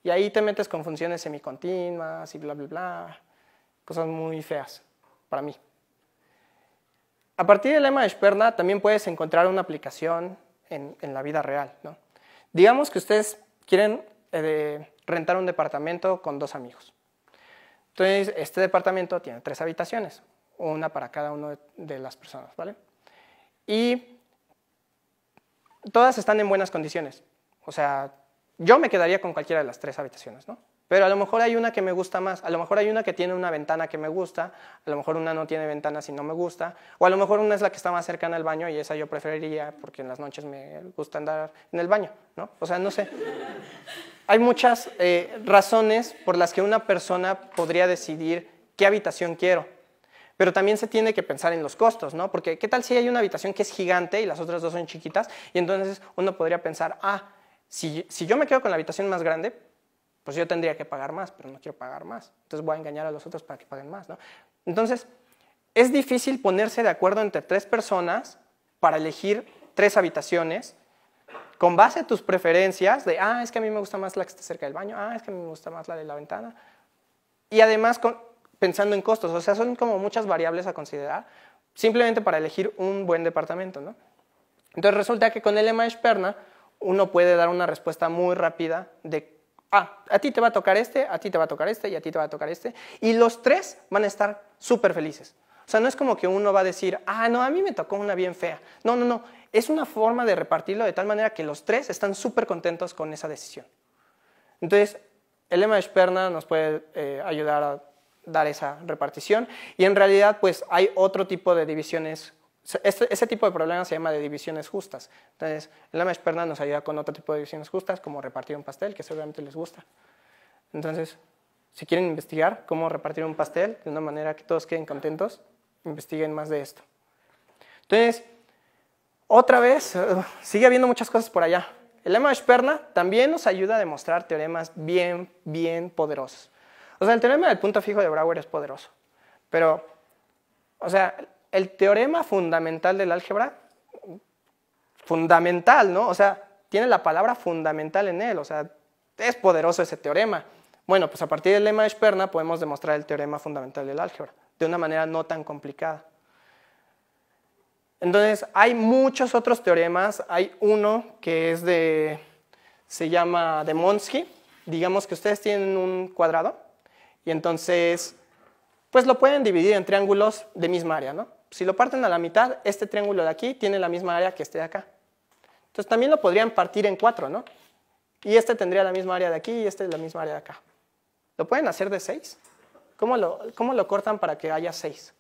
Y ahí te metes con funciones semicontinuas y bla, bla, bla, cosas muy feas para mí. A partir del lema de Sperna también puedes encontrar una aplicación en, la vida real. Digamos que ustedes quieren eh, de rentar un departamento con dos amigos. Entonces, este departamento tiene tres habitaciones, una para cada una de, de las personas, ¿vale? Y todas están en buenas condiciones. O sea, yo me quedaría con cualquiera de las tres habitaciones, ¿no? Pero a lo mejor hay una que me gusta más, a lo mejor hay una que tiene una ventana que me gusta, a lo mejor una no tiene ventana si no me gusta, o a lo mejor una es la que está más cercana al baño y esa yo preferiría porque en las noches me gusta andar en el baño, ¿no? O sea, no sé. Hay muchas eh, razones por las que una persona podría decidir qué habitación quiero. Pero también se tiene que pensar en los costos, ¿no? Porque ¿qué tal si hay una habitación que es gigante y las otras dos son chiquitas? Y entonces uno podría pensar, ah, si, si yo me quedo con la habitación más grande, pues yo tendría que pagar más, pero no quiero pagar más. Entonces voy a engañar a los otros para que paguen más, ¿no? Entonces, es difícil ponerse de acuerdo entre tres personas para elegir tres habitaciones con base a tus preferencias de, ah, es que a mí me gusta más la que está cerca del baño, ah, es que me gusta más la de la ventana. Y además pensando en costos, o sea, son como muchas variables a considerar simplemente para elegir un buen departamento, ¿no? Entonces resulta que con el lema Perna uno puede dar una respuesta muy rápida de, ah, a ti te va a tocar este, a ti te va a tocar este y a ti te va a tocar este. Y los tres van a estar súper felices. O sea, no es como que uno va a decir, ah, no, a mí me tocó una bien fea. No, no, no es una forma de repartirlo de tal manera que los tres están súper contentos con esa decisión. Entonces, el lema de Sperna nos puede eh, ayudar a dar esa repartición y en realidad pues hay otro tipo de divisiones este, ese tipo de problema se llama de divisiones justas. Entonces, el lema de Sperna nos ayuda con otro tipo de divisiones justas, como repartir un pastel, que seguramente les gusta. Entonces, si quieren investigar cómo repartir un pastel de una manera que todos queden contentos, investiguen más de esto. Entonces, otra vez, eh, sigue habiendo muchas cosas por allá. El lema de Sperna también nos ayuda a demostrar teoremas bien, bien poderosos. O sea, el teorema del punto fijo de Brouwer es poderoso, pero, o sea, el teorema fundamental del álgebra, fundamental, ¿no? O sea, tiene la palabra fundamental en él, o sea, es poderoso ese teorema. Bueno, pues a partir del lema de Sperna podemos demostrar el teorema fundamental del álgebra de una manera no tan complicada. Entonces, hay muchos otros teoremas. Hay uno que es de, se llama de Monsky. Digamos que ustedes tienen un cuadrado y entonces, pues lo pueden dividir en triángulos de misma área, ¿no? Si lo parten a la mitad, este triángulo de aquí tiene la misma área que este de acá. Entonces, también lo podrían partir en cuatro, ¿no? Y este tendría la misma área de aquí y este la misma área de acá. ¿Lo pueden hacer de seis? lo, cómo lo cortan para que haya seis?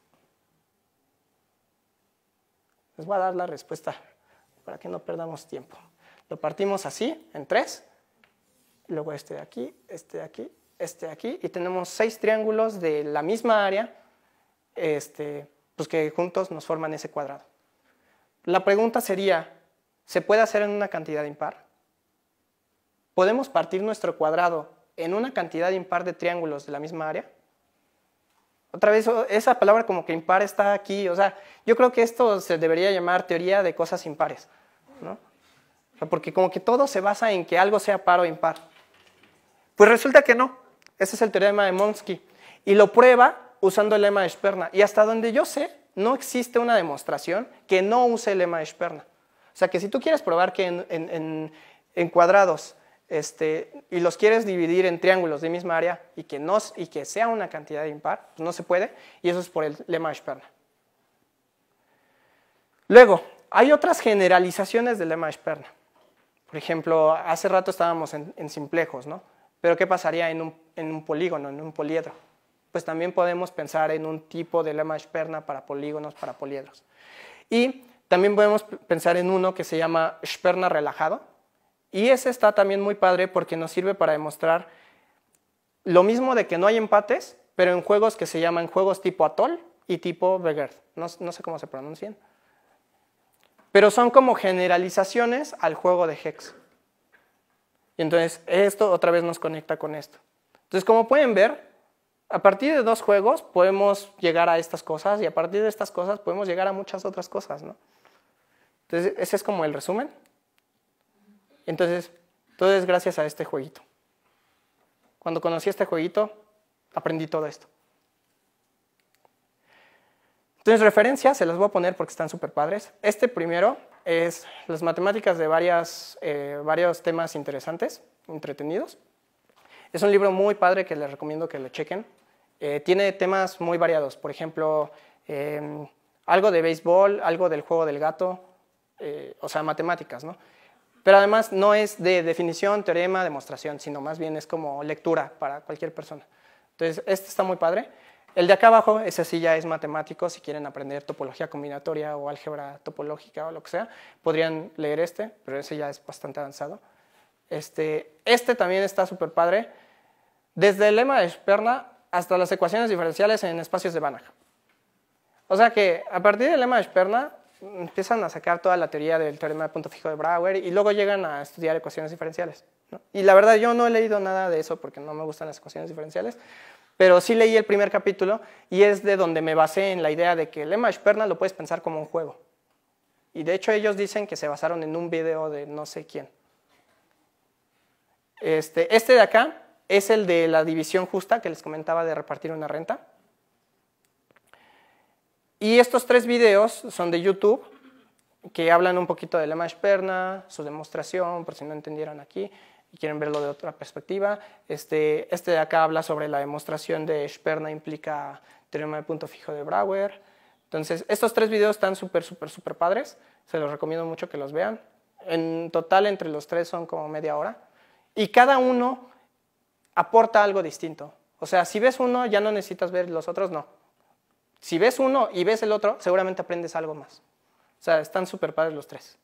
Les voy a dar la respuesta para que no perdamos tiempo. Lo partimos así, en tres, luego este de aquí, este de aquí, este de aquí, y tenemos seis triángulos de la misma área, este, pues que juntos nos forman ese cuadrado. La pregunta sería, ¿se puede hacer en una cantidad impar? ¿Podemos partir nuestro cuadrado en una cantidad impar de triángulos de la misma área? Otra vez, esa palabra como que impar está aquí. O sea, yo creo que esto se debería llamar teoría de cosas impares, ¿no? porque como que todo se basa en que algo sea par o impar. Pues resulta que no. Ese es el teorema de Monsky. Y lo prueba usando el lema de Sperna. Y hasta donde yo sé, no existe una demostración que no use el lema de Sperna. O sea, que si tú quieres probar que en cuadrados este, y los quieres dividir en triángulos de misma área y que, y que sea una cantidad impar, pues no se puede, y eso es por el lema de Sperna. Luego, hay otras generalizaciones del lema de Sperna. Por ejemplo, hace rato estábamos en, simplejos, ¿no? Pero ¿qué pasaría en un, en un, polígono, en un poliedro? Pues también podemos pensar en un tipo de lema de Sperna para polígonos, para poliedros. Y también podemos pensar en uno que se llama Sperna relajado, y ese está también muy padre porque nos sirve para demostrar lo mismo de que no hay empates, pero en juegos que se llaman juegos tipo Atoll y tipo beggar, No, sé cómo se pronuncian. Pero son como generalizaciones al juego de Hex. Y entonces esto otra vez nos conecta con esto. Entonces, como pueden ver, a partir de dos juegos podemos llegar a estas cosas y a partir de estas cosas podemos llegar a muchas otras cosas, ¿no? Entonces, ese es como el resumen. Entonces, todo es gracias a este jueguito. Cuando conocí este jueguito, aprendí todo esto. Entonces, referencias, se las voy a poner porque están súper padres. Este primero es las matemáticas de varias, eh, varios temas interesantes, entretenidos. Es un libro muy padre que les recomiendo que lo chequen. Eh, tiene temas muy variados, por ejemplo, em, algo de béisbol, algo del juego del gato, eh, o sea, matemáticas, ¿no? Pero además no es de definición, teorema, demostración, sino más bien es como lectura para cualquier persona. Entonces, este está muy padre. El de acá abajo, ese sí ya es matemático, si quieren aprender topología combinatoria o álgebra topológica o lo que sea, podrían leer este, pero ese ya es bastante avanzado. Este, este también está súper padre, desde el lema de Sperna hasta las ecuaciones diferenciales en espacios de Banach. O sea que a partir del lema de Sperna empiezan a sacar toda la teoría del teorema de punto fijo de Brouwer y luego llegan a estudiar ecuaciones diferenciales. Y la verdad yo no he leído nada de eso porque no me gustan las ecuaciones diferenciales, pero sí leí el primer capítulo y es de donde me basé en la idea de que el lema Sperna lo puedes pensar como un juego. Y de hecho ellos dicen que se basaron en un video de no sé quién. Este, este de acá es el de la división justa que les comentaba de repartir una renta. Y estos tres videos son de YouTube, que hablan un poquito de lema de perna, su demostración, por si no entendieron aquí y quieren verlo de otra perspectiva. Este, este de acá habla sobre la demostración de Sperna implica teorema de punto fijo de Brouwer. Entonces, estos tres videos están súper, súper, súper padres. Se los recomiendo mucho que los vean. En total, entre los tres son como media hora. Y cada uno aporta algo distinto. O sea, si ves uno, ya no necesitas ver los otros, no si ves uno y ves el otro, seguramente aprendes algo más. O sea, están súper padres los tres.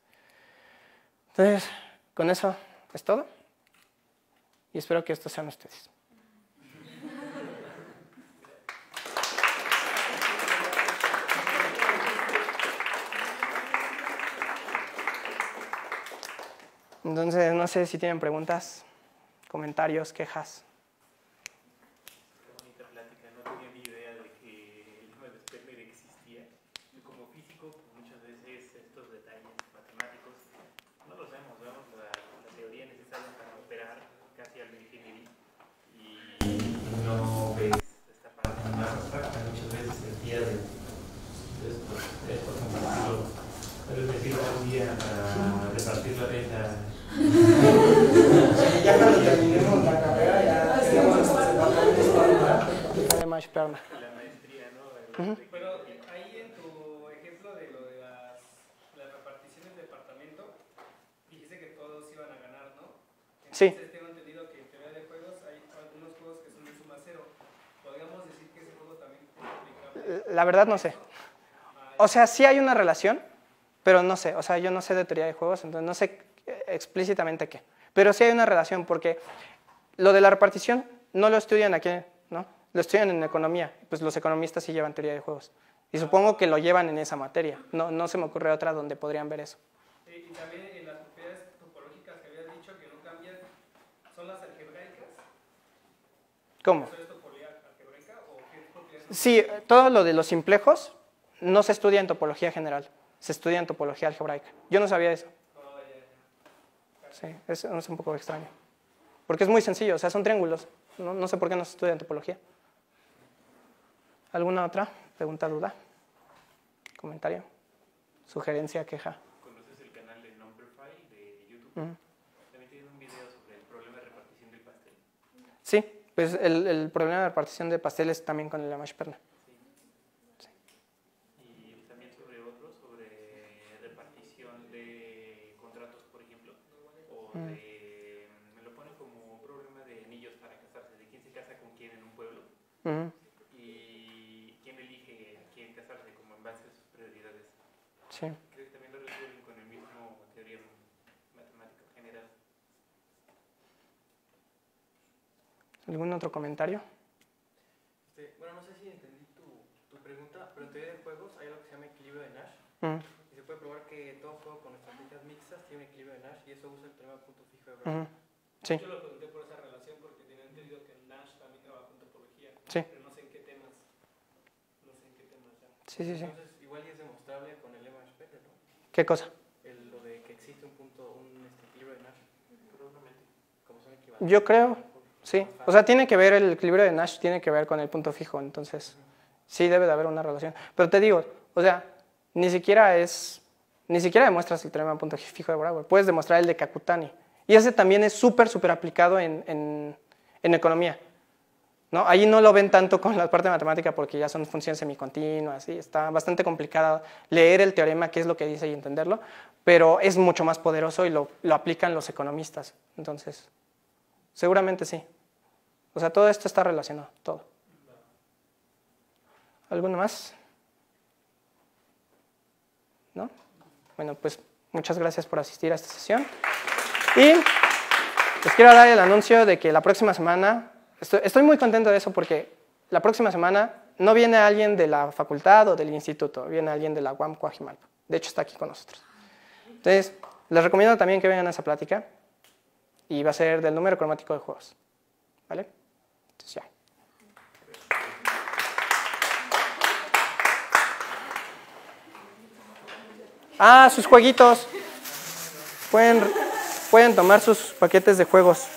Entonces, con eso es todo. Y espero que estos sean ustedes. Entonces, no sé si tienen preguntas, comentarios, quejas. La maestría, ¿no? Pero ahí en tu ejemplo de lo de las, las reparticiones de departamento, dijiste que todos iban a ganar, ¿no? Entonces, tengo entendido que en teoría de juegos hay algunos juegos que son de suma cero. ¿Podríamos decir que ese juego también es La verdad no sé. O sea, sí hay una relación, pero no sé. O sea, yo no sé de teoría de juegos, entonces no sé explícitamente qué. Pero sí hay una relación, porque lo de la repartición no lo estudian aquí, ¿no? Lo estudian en economía, pues los economistas sí llevan teoría de juegos. Y supongo que lo llevan en esa materia. No, no se me ocurre otra donde podrían ver eso. Y también en las propiedades topológicas que habías dicho que no cambian, ¿son las algebraicas? ¿Cómo? Sí, todo lo de los simplejos no se estudia en topología general, se estudia en topología algebraica. Yo no sabía eso. Ah, sí, es, es un poco extraño. Porque es muy sencillo, o sea, son triángulos. No, no sé por qué no se estudia en topología. ¿Alguna otra pregunta, duda? ¿Comentario? ¿Sugerencia, queja? ¿Conoces el canal de Numberfile de YouTube? Mm. También tienen un video sobre el problema de repartición del pastel. Sí, pues el, el problema de repartición de pastel es también con el Amash Perna. ¿Algún otro comentario? Este, bueno, no sé si entendí tu, tu, pregunta, pero en teoría de juegos hay algo que se llama equilibrio de Nash. Mm. Y se puede probar que todo juego con estrategias mixtas tiene un equilibrio de Nash y eso usa el tema de punto fijo de Brown. Sí. Yo lo pregunté por esa relación porque tenía entendido que Nash también trabaja con topología. Pero no sé en qué temas. No sé en qué temas ya. Sí, sí, sí. Entonces, igual es demostrable con el MHP, ¿no? ¿Qué cosa? El, lo de que existe un punto, un este, equilibrio de Nash. son equivalentes? Yo creo, Sí, o sea, tiene que ver, el equilibrio de Nash tiene que ver con el punto fijo, entonces sí debe de haber una relación. Pero te digo, o sea, ni siquiera es, ni siquiera demuestras el teorema punto fijo de Brouwer, puedes demostrar el de Kakutani. Y ese también es súper, súper aplicado en, en, economía. ¿no? Ahí no lo ven tanto con la parte matemática porque ya son funciones semicontinuas, y está bastante complicado leer el teorema, qué es lo que dice y entenderlo, pero es mucho más poderoso y lo, lo aplican los economistas. Entonces, seguramente sí. O sea, todo esto está relacionado, todo. ¿Alguno más? ¿No? Bueno, pues muchas gracias por asistir a esta sesión. Y les quiero dar el anuncio de que la próxima semana, estoy, muy contento de eso porque la próxima semana no viene alguien de la facultad o del instituto, viene alguien de la UAM Coajimalpa. De hecho, está aquí con nosotros. Entonces, les recomiendo también que vengan a esa plática y va a ser del número cromático de juegos. ¿Vale? Ah, sus jueguitos. Pueden, pueden tomar sus paquetes de juegos.